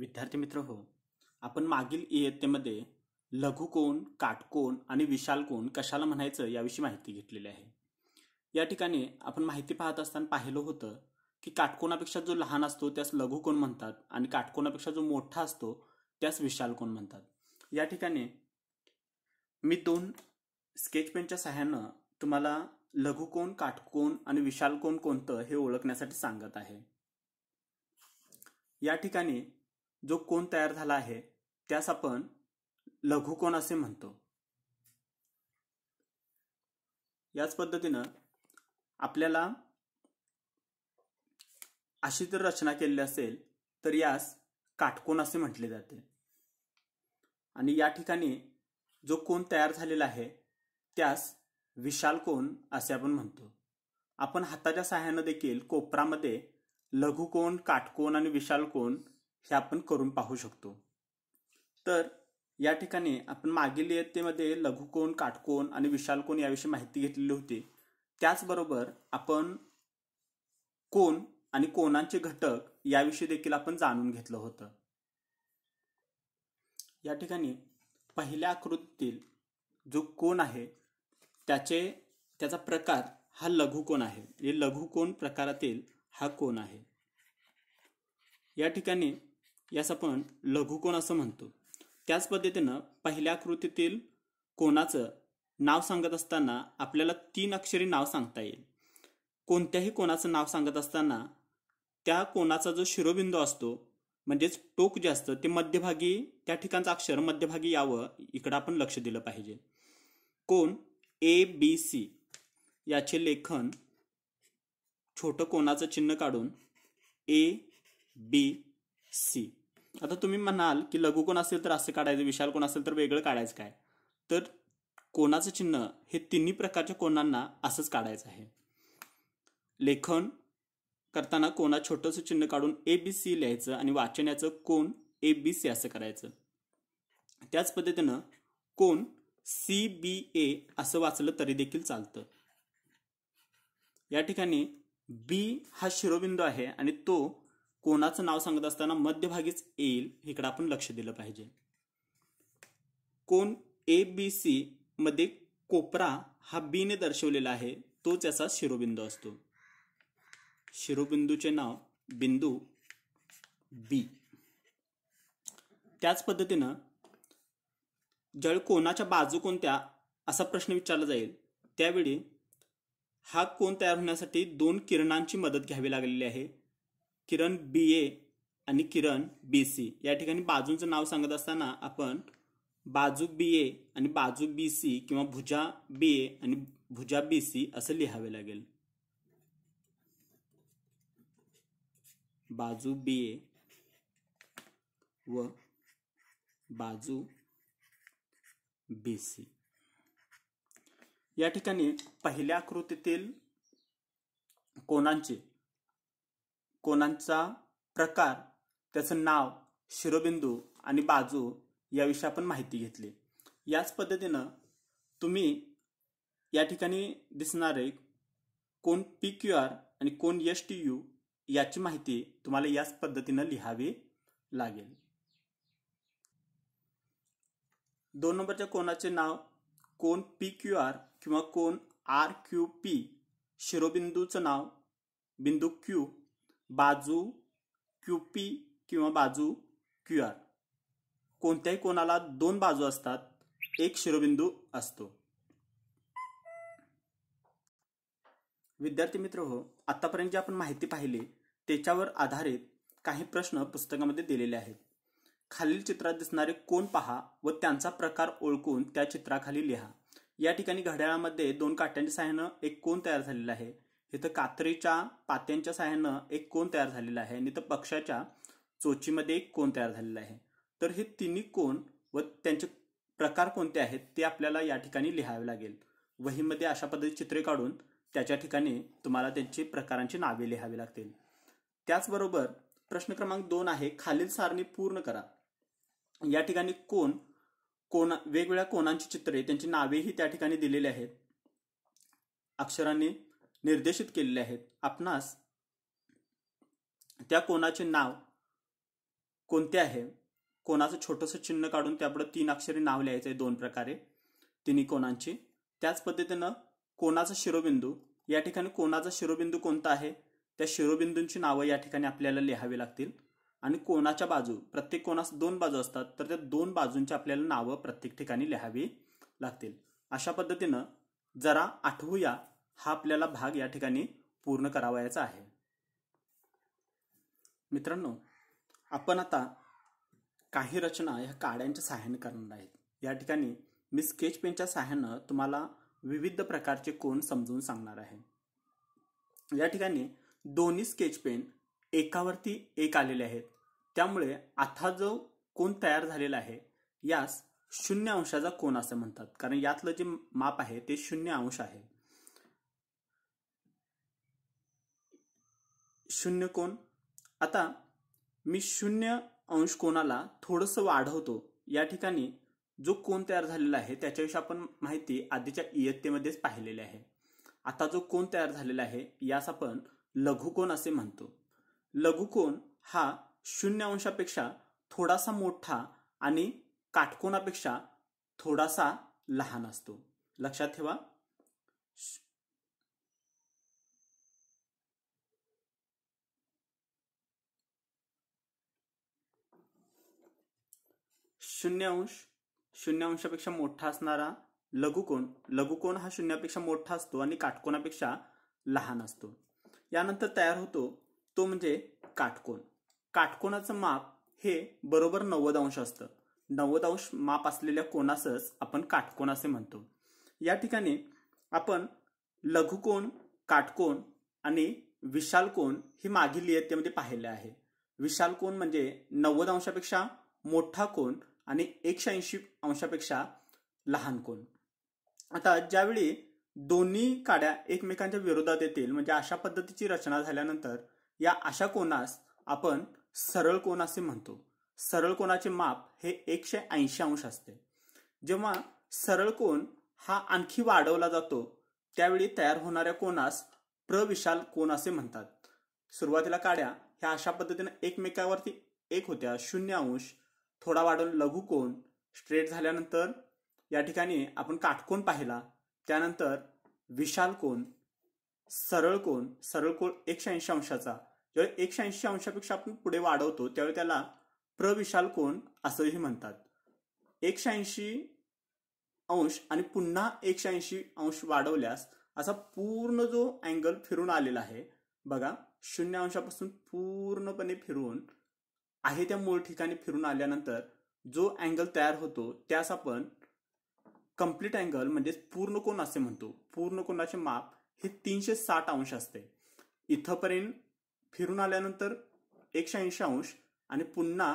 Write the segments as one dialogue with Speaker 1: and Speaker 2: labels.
Speaker 1: विद्यार्थी मित्र हो आपण मागील इयत्तेमध्ये लघुकोण काटकोण आणि विशालकोन कशाला म्हणायचं याविषयी माहिती घेतलेली आहे या ठिकाणी आपण माहिती पाहत असताना पाहिलं होतं की काटकोणापेक्षा जो लहान असतो त्यास लघुकोण म्हणतात आणि काटकोणापेक्षा जो मोठा असतो त्यास विशालकोन म्हणतात या ठिकाणी मी दोन स्केच पेनच्या सहाय्यानं तुम्हाला लघुकोन काटकोण आणि विशालकोन कोणतं हे ओळखण्यासाठी सांगत आहे या ठिकाणी जो कोण तयार झाला आहे त्यास आपण लघुकोण असे म्हणतो याच पद्धतीनं आपल्याला अशी जर रचना केलेली असेल तर यास काटकोण असे म्हटले जाते आणि या ठिकाणी जो कोण तयार झालेला आहे त्यास विशाल कोण असे आपण म्हणतो आपण हाताच्या सहाय्यानं देखील कोपरामध्ये लघुकोण काटकोण आणि विशाल कोण हे आपण करून पाहू शकतो तर या ठिकाणी आपण मागील इयत्तेमध्ये लघुकोन काटकोन आणि विशालकोन याविषयी माहिती घेतलेली होती त्याचबरोबर आपण कोण आणि कोणांचे घटक याविषयी देखील आपण जाणून घेतलं होतं या ठिकाणी पहिल्या आकृतीतील जो कोण आहे त्याचे त्याचा प्रकार हा लघुकोण आहे म्हणजे लघुकोण प्रकारातील हा कोण आहे या ठिकाणी यास आपण लघुकोण असं म्हणतो त्याच पद्धतीनं पहिल्या कृतीतील कोणाचं नाव सांगत असताना आपल्याला तीन अक्षरी नाव सांगता येईल कोणत्याही कोणाचं नाव सांगत असताना त्या कोणाचा जो शिरोबिंदू असतो म्हणजेच टोक जे असतं ते मध्यभागी त्या ठिकाणचं अक्षर मध्यभागी यावं इकडं आपण लक्ष दिलं पाहिजे कोण ए बी सी याचे लेखन छोटं कोणाचं चिन्ह काढून ए बी सी आता तुम्ही म्हणाल की लघु कोण असेल तर असं काढायचं विशाल कोण असेल तर वेगळं काढायचं काय तर कोणाचं चिन्ह हे तिन्ही प्रकारच्या कोणांना असंच काढायचं आहे लेखन करताना कोणा छोटंसं चिन्ह काढून ए बी सी लिहायचं आणि वाचण्याचं कोण ए बी सी असं करायचं त्याच पद्धतीनं कोण सी बी ए असं वाचलं तरी देखील चालतं या ठिकाणी बी हा शिरोबिंदू आहे आणि तो कोणाचं नाव सांगत असताना मध्यभागीच येईल इकडं आपण लक्ष दिलं पाहिजे कोण ए बी सी मध्ये कोपरा हा बीने दर्शवलेला आहे तोच याचा शिरोबिंदू असतो शिरोबिंदूचे नाव बिंदू बी त्याच पद्धतीनं जळ कोणाच्या बाजू कोणत्या असा प्रश्न विचारला जाईल त्यावेळी हा कोण तयार होण्यासाठी दोन किरणांची मदत घ्यावी लागलेली आहे किरण बी ए आणि किरण बी सी या ठिकाणी बाजूंचं नाव सांगत असताना आपण बाजू बी ए आणि बाजू बी सी किंवा भुजा बी ए आणि भुजा बी सी असं लिहावे लागेल बाजू बी ए व बाजू बी सी या ठिकाणी पहिल्या आकृतीतील कोणांचे कोणाचा प्रकार त्याचं नाव शिरोबिंदू आणि बाजू याविषयी आपण माहिती घेतली याच पद्धतीनं तुम्ही या ठिकाणी दिसणारे कोण पी क्यू आर आणि कोण एस टी यू याची माहिती तुम्हाला याच पद्धतीनं लिहावी लागेल दोन नंबरच्या कोणाचे नाव कोण पी क्यू आर किंवा कोण आर क्यू पी शिरोबिंदूचं नाव बिंदू क्यू बाजू क्यू पी किंवा बाजू क्यू आर कोणत्याही कोणाला दोन बाजू असतात एक शिरोबिंदू असतो विद्यार्थी मित्र हो आतापर्यंत जी आपण माहिती पाहिली त्याच्यावर आधारित काही प्रश्न पुस्तकामध्ये दिलेले आहेत खालील चित्रात दिसणारे कोण पहा व त्यांचा प्रकार ओळखून त्या चित्राखाली लिहा या ठिकाणी घड्याळामध्ये दोन काट्यांच्या सहाय्यानं एक कोण तयार झालेला आहे इथं कात्रीच्या पात्यांच्या साह्यानं एक कोण तयार झालेला आहे आणि इथं पक्षाच्या चोचीमध्ये एक कोण तयार झालेला आहे तर हे तिन्ही कोण व त्यांचे प्रकार कोणते आहेत ते आपल्याला या ठिकाणी लिहावे लागेल वहीमध्ये अशा पद्धती चित्रे काढून त्याच्या ठिकाणी तुम्हाला त्यांची प्रकारांची नावे लिहावी लागतील त्याचबरोबर प्रश्न क्रमांक दोन आहे खालील सारणी पूर्ण करा या ठिकाणी कोण कोण वेगवेगळ्या कोणांची चित्रे त्यांची नावेही त्या ठिकाणी दिलेली आहेत अक्षरांनी निर्देशित केलेले आहेत आपणास त्या कोणाचे नाव कोणते आहे कोणाचं छोटंसं चिन्ह काढून त्यापुढे तीन अक्षरे नाव लिहायचं आहे दोन प्रकारे तिन्ही कोणांची त्याच पद्धतीनं कोणाचा शिरोबिंदू या ठिकाणी कोणाचा शिरोबिंदू कोणता आहे त्या शिरोबिंदूंची नावं या ठिकाणी आपल्याला लिहावी लागतील आणि कोणाच्या बाजू प्रत्येक कोणास दोन बाजू असतात तर त्या दोन बाजूंची आपल्याला नावं प्रत्येक ठिकाणी लिहावी लागतील अशा पद्धतीनं जरा आठवूया हा आपल्याला भाग या ठिकाणी पूर्ण करावायचा आहे मित्रांनो आपण आता काही रचना ह्या काड्यांच्या सहाय्याने करणार आहेत या ठिकाणी मी स्केच पेनच्या सहाय्यानं तुम्हाला विविध प्रकारचे कोण समजून सांगणार आहे या ठिकाणी दोन्ही स्केच पेन एकावरती एक आलेले आहेत त्यामुळे आता जो कोण तयार झालेला आहे यास शून्य अंशाचा कोण असं म्हणतात कारण यातलं जे माप आहे ते शून्य अंश आहे शून्य कोण आता मी शून्य अंश कोणाला थोडंसं वाढवतो या ठिकाणी जो कोण तयार झालेला आहे त्याच्याविषयी आपण माहिती आधीच्या इयत्तेमध्येच पाहिलेली आहे आता जो कोण तयार झालेला आहे यास आपण लघुकोण असे म्हणतो लघुकोण हा शून्य अंशापेक्षा थोडासा मोठा आणि काटकोणापेक्षा थोडासा लहान असतो लक्षात ठेवा शून्य अंश शून्य अंशापेक्षा मोठा असणारा लघुकोण लघुकोण हा शून्यापेक्षा मोठा असतो आणि काटकोणापेक्षा लहान असतो यानंतर तयार होतो तो म्हणजे काटकोण काटकोणाचं माप हे बरोबर नव्वद अंश असतं नव्वद अंश माप असलेल्या कोणासच आपण काटकोण असे म्हणतो या ठिकाणी आपण लघुकोण काटकोण आणि विशालकोण ही मागील इयत्तेमध्ये पाहिले आहे विशालकोण म्हणजे नव्वद अंशापेक्षा मोठा कोण आणि एकशे ऐंशी अंशापेक्षा लहान कोण आता ज्यावेळी दोन्ही काड्या एकमेकांच्या विरोधात येतील म्हणजे अशा पद्धतीची रचना झाल्यानंतर या अशा कोणास आपण सरळ कोण असे म्हणतो सरळ कोणाचे माप हे एकशे ऐंशी अंश असते जेव्हा सरळ कोण हा आणखी वाढवला जातो त्यावेळी तयार होणाऱ्या कोणास प्रविशाल कोण असे म्हणतात सुरुवातीला काड्या ह्या अशा पद्धतीने एकमेकावरती एक होत्या शून्य अंश थोडा वाढून लघुकोन स्ट्रेट झाल्यानंतर या ठिकाणी आपण काटकोन पाहिला त्यानंतर विशाल कोण सरळ कोण सरळ कोण एकशे ऐंशी अंशाचा ज्यावेळी एकशे ऐंशी अंशापेक्षा आपण पुढे वाढवतो त्यावेळी त्याला प्रविशाल कोण असंही म्हणतात एकशे ऐंशी अंश आणि पुन्हा एकशे ऐंशी अंश वाढवल्यास असा पूर्ण जो अँगल फिरून आलेला आहे बघा शून्य अंशापासून पूर्णपणे फिरून आहे त्या मूळ ठिकाणी फिरून आल्यानंतर जो अँगल तयार होतो त्यास आपण कम्प्लीट अँगल म्हणजे पूर्ण कोण असे म्हणतो पूर्ण कोणाचे माप हे तीनशे साठ अंश असते इथंपर्यंत फिरून आल्यानंतर एकशे ऐंशी अंश आणि पुन्हा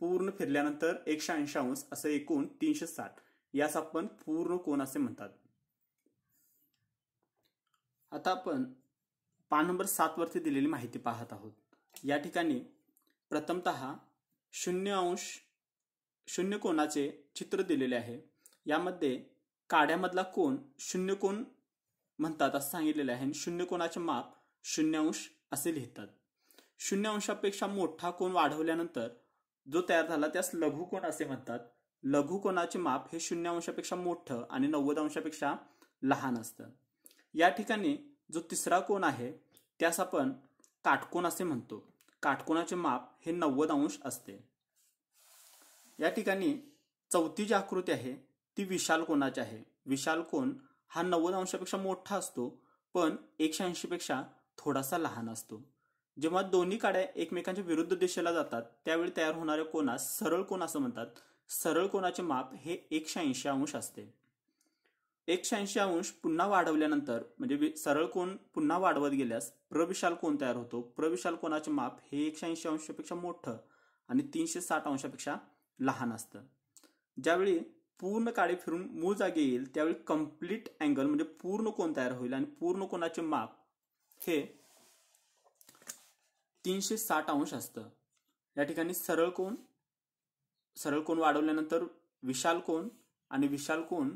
Speaker 1: पूर्ण फिरल्यानंतर एकशे ऐंशी अंश असं एकूण तीनशे साठ यास आपण पूर्ण कोण असे म्हणतात आता आपण पान नंबर वरती दिलेली माहिती पाहत आहोत या ठिकाणी प्रथमत शून्य अंश शून्य कोणाचे चित्र दिलेले आहे यामध्ये काड्यामधला कोण शून्य कोण म्हणतात असं सांगितलेलं आहे आणि शून्य कोणाचे माप अंश असे लिहितात शून्य अंशापेक्षा मोठा कोण वाढवल्यानंतर जो तयार झाला त्यास लघु कोण असे म्हणतात लघुकोणाचे माप हे शून्य अंशापेक्षा मोठं आणि नव्वद अंशापेक्षा लहान असतं या ठिकाणी जो तिसरा कोण आहे त्यास आपण काटकोण असे म्हणतो काटकोणाचे माप हे नव्वद अंश असते या ठिकाणी चौथी जी आकृती आहे ती विशाल कोणाची आहे विशाल कोण हा नव्वद अंशापेक्षा मोठा असतो पण एकशे ऐंशीपेक्षा थोडासा लहान असतो जेव्हा दोन्ही काड्या एकमेकांच्या विरुद्ध दिशेला जातात त्यावेळी तयार होणाऱ्या कोणास सरळ कोण असं म्हणतात सरळ कोणाचे माप हे एकशे ऐंशी अंश असते एकशेऐंशी अंश पुन्हा वाढवल्यानंतर म्हणजे सरळ कोण पुन्हा वाढवत गेल्यास प्रविशाल कोण तयार होतो प्रविशाल कोणाचे माप हे एकशे ऐंशी अंशापेक्षा मोठं आणि तीनशे साठ अंशापेक्षा लहान असतं ज्यावेळी पूर्ण काळी फिरून मूळ जागे येईल त्यावेळी कम्प्लीट अँगल म्हणजे पूर्ण कोण तयार होईल आणि पूर्ण कोणाचे माप हे तीनशे साठ अंश असतं या ठिकाणी सरळ कोण सरळ कोण वाढवल्यानंतर विशाल कोण आणि विशाल कोण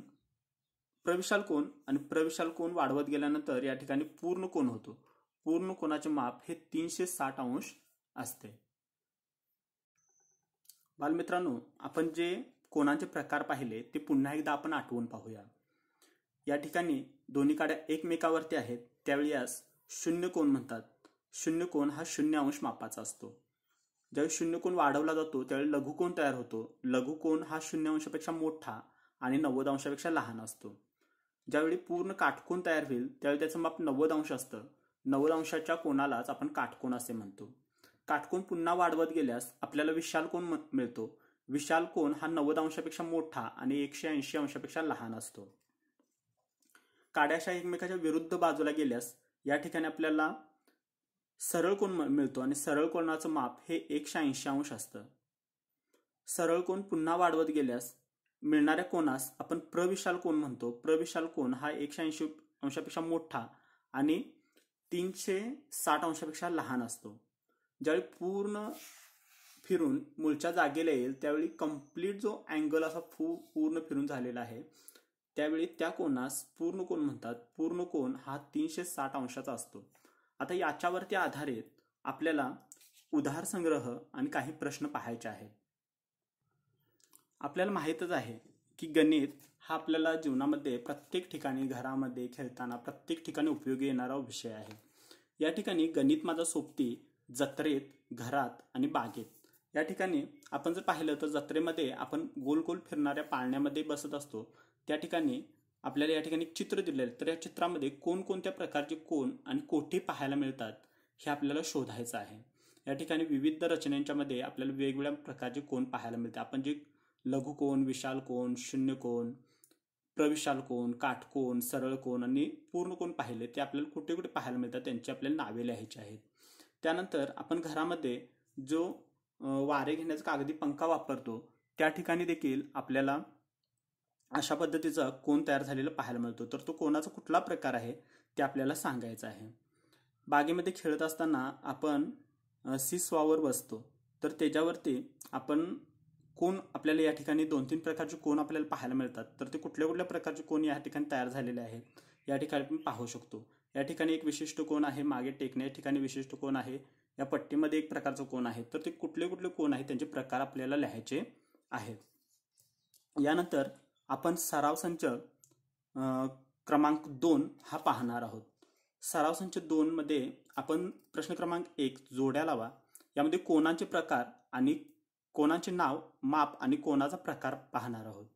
Speaker 1: प्रविशाल कोण आणि प्रविशाल कोण वाढवत गेल्यानंतर या ठिकाणी पूर्ण कोण होतो पूर्ण कोणाचे माप हे तीनशे साठ अंश असते बालमित्रांनो आपण जे कोणाचे प्रकार पाहिले ते पुन्हा एकदा आपण आठवून पाहूया या ठिकाणी दोन्ही काड्या एकमेकावरती आहेत त्यावेळी यास शून्य कोण म्हणतात शून्य कोण हा शून्य अंश मापाचा असतो ज्यावेळी शून्य कोण वाढवला जातो त्यावेळी लघुकोण तयार होतो लघुकोण हा शून्य अंशापेक्षा मोठा आणि नव्वद अंशापेक्षा लहान असतो ज्यावेळी पूर्ण काटकोन तयार होईल त्यावेळी त्याचं माप नव्वद अंश असतं नव्वद अंशाच्या कोणालाच आपण काटकोण असे म्हणतो काटकोन पुन्हा वाढवत गेल्यास आपल्याला विशाल कोण मिळतो विशाल कोण हा नव्वद अंशापेक्षा मोठा आणि एकशे ऐंशी अंशापेक्षा लहान असतो काड्याशा एकमेकाच्या विरुद्ध बाजूला गेल्यास या ठिकाणी आपल्याला सरळ कोण मिळतो आणि सरळ कोणाचं माप हे एकशे ऐंशी अंश असतं सरळ कोण पुन्हा वाढवत गेल्यास मिळणाऱ्या कोणास आपण प्रविशाल कोण म्हणतो प्रविशाल कोण हा एकशे ऐंशी अंशापेक्षा मोठा आणि तीनशे साठ अंशापेक्षा लहान असतो ज्यावेळी पूर्ण फिरून मूळच्या जागेला येईल त्यावेळी कंप्लीट जो अँगल असा फू पूर्ण फिरून झालेला आहे त्यावेळी त्या कोणास पूर्ण कोण म्हणतात पूर्ण कोण हा तीनशे साठ अंशाचा असतो आता याच्यावरती आधारित आपल्याला उधार संग्रह आणि काही प्रश्न पाहायचे आहेत आपल्याला माहीतच आहे की गणित हा आपल्याला जीवनामध्ये प्रत्येक ठिकाणी घरामध्ये खेळताना प्रत्येक ठिकाणी उपयोगी येणारा विषय आहे या ठिकाणी गणित माझा सोबती जत्रेत घरात आणि बागेत या ठिकाणी आपण जर पाहिलं तर जत्रेमध्ये आपण गोल गोल फिरणाऱ्या पाळण्यामध्ये बसत असतो त्या ठिकाणी आपल्याला या ठिकाणी चित्र दिलेलं तर या चित्रामध्ये कोणकोणत्या प्रकारचे कोण आणि कोठे पाहायला मिळतात हे आपल्याला शोधायचं आहे या ठिकाणी विविध रचनांच्यामध्ये आपल्याला वेगवेगळ्या प्रकारचे कोण पाहायला मिळते आपण जे लघुकोन विशालकोन शून्यकोन प्रविशालकोन सरळ कोण आणि पूर्ण कोण पाहिले ते आपल्याला कुठे कुठे पाहायला मिळतात त्यांची आपल्याला नावे लिहायची आहेत त्यानंतर आपण घरामध्ये जो वारे घेण्याचा कागदी पंखा वापरतो त्या ठिकाणी देखील आपल्याला अशा पद्धतीचा कोण तयार झालेला पाहायला मिळतो तर तो कोणाचा कुठला प्रकार आहे ते आपल्याला सांगायचं आहे बागेमध्ये खेळत असताना आपण स्वावर बसतो तर त्याच्यावरती आपण कोण आपल्याला या ठिकाणी दोन तीन प्रकारचे कोण आपल्याला पाहायला मिळतात तर ते कुठल्या कुठल्या प्रकारचे कोण या ठिकाणी तयार झालेले आहेत या ठिकाणी आपण पाहू शकतो या ठिकाणी एक विशिष्ट कोण आहे मागे टेकणे या ठिकाणी विशिष्ट कोण आहे या पट्टीमध्ये एक प्रकारचं कोण आहे तर ते कुठले कुठले कोण आहे त्यांचे प्रकार आपल्याला लिहायचे आहेत यानंतर आपण सराव संच क्रमांक दोन हा पाहणार आहोत सराव संच दोनमध्ये आपण प्रश्न क्रमांक एक जोड्या लावा यामध्ये कोणाचे प्रकार आणि कोणाचे नाव माप आणि कोणाचा प्रकार पाहणार आहोत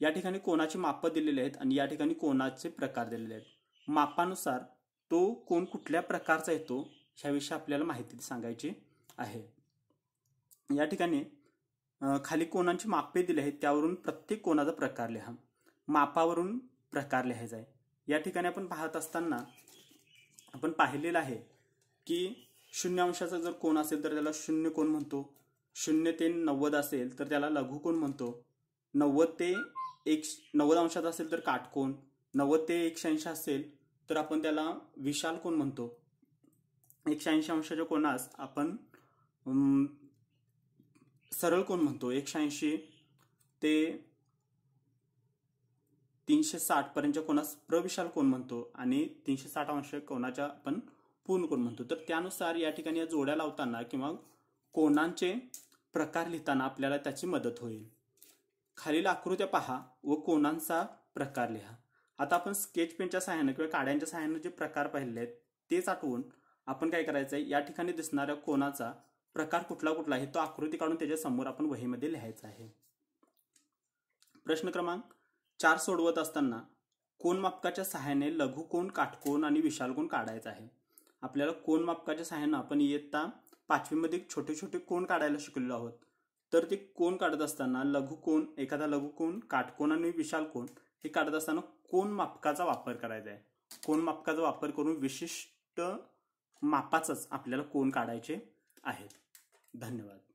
Speaker 1: या ठिकाणी कोणाची मापं दिलेली आहेत आणि या ठिकाणी कोणाचे प्रकार दिलेले आहेत मापानुसार तो कोण कुठल्या प्रकारचा येतो ह्याविषयी आपल्याला माहिती सांगायची आहे या ठिकाणी खाली कोणाची मापे दिली आहेत त्यावरून प्रत्येक कोणाचा प्रकार लिहा मापावरून प्रकार लिहायचा आहे या ठिकाणी आपण पाहत असताना आपण पाहिलेलं आहे की शून्य अंशाचा जर कोण असेल तर त्याला शून्य कोण म्हणतो शून्य ते नव्वद असेल तर त्याला लघुकोन म्हणतो नव्वद ते एक नव्वद अंशात असेल तर काटकोन नव्वद ते एकशे ऐंशी असेल तर आपण त्याला विशाल कोण म्हणतो एकशे ऐंशी अंशाच्या कोणास आपण सरळ कोण म्हणतो एकशे ऐंशी ते तीनशे साठ पर्यंतच्या कोणास प्रविशाल कोण म्हणतो आणि तीनशे साठ अंश कोणाच्या आपण पूर्ण कोण म्हणतो तर त्यानुसार या ठिकाणी या जोड्या लावताना किंवा कोणांचे प्रकार लिहिताना आपल्याला त्याची मदत होईल खालील आकृत्या पहा व कोणांचा प्रकार लिहा आता आपण स्केच पेनच्या सहाय्यानं किंवा काड्यांच्या सहाय्यानं जे प्रकार पाहिले आहेत तेच आठवून आपण काय करायचं आहे या ठिकाणी दिसणाऱ्या कोणाचा प्रकार कुठला कुठला आहे तो आकृती काढून त्याच्यासमोर आपण वहीमध्ये लिहायचा आहे प्रश्न क्रमांक चार सोडवत असताना कोण मापकाच्या सहाय्याने लघुकोण काटकोण आणि विशालकोण काढायचा आहे आपल्याला कोण मापकाच्या सहाय्यानं आपण इयत्ता पाचवीमध्ये छोटे छोटे कोण काढायला शिकलेलो आहोत तर ते कोण काढत असताना लघु कोण एखादा लघु कोण काटकोण आणि विशाल कोण हे काढत असताना कोण मापकाचा वापर करायचा आहे कोण मापकाचा वापर करून विशिष्ट मापाचाच आपल्याला कोण काढायचे आहेत धन्यवाद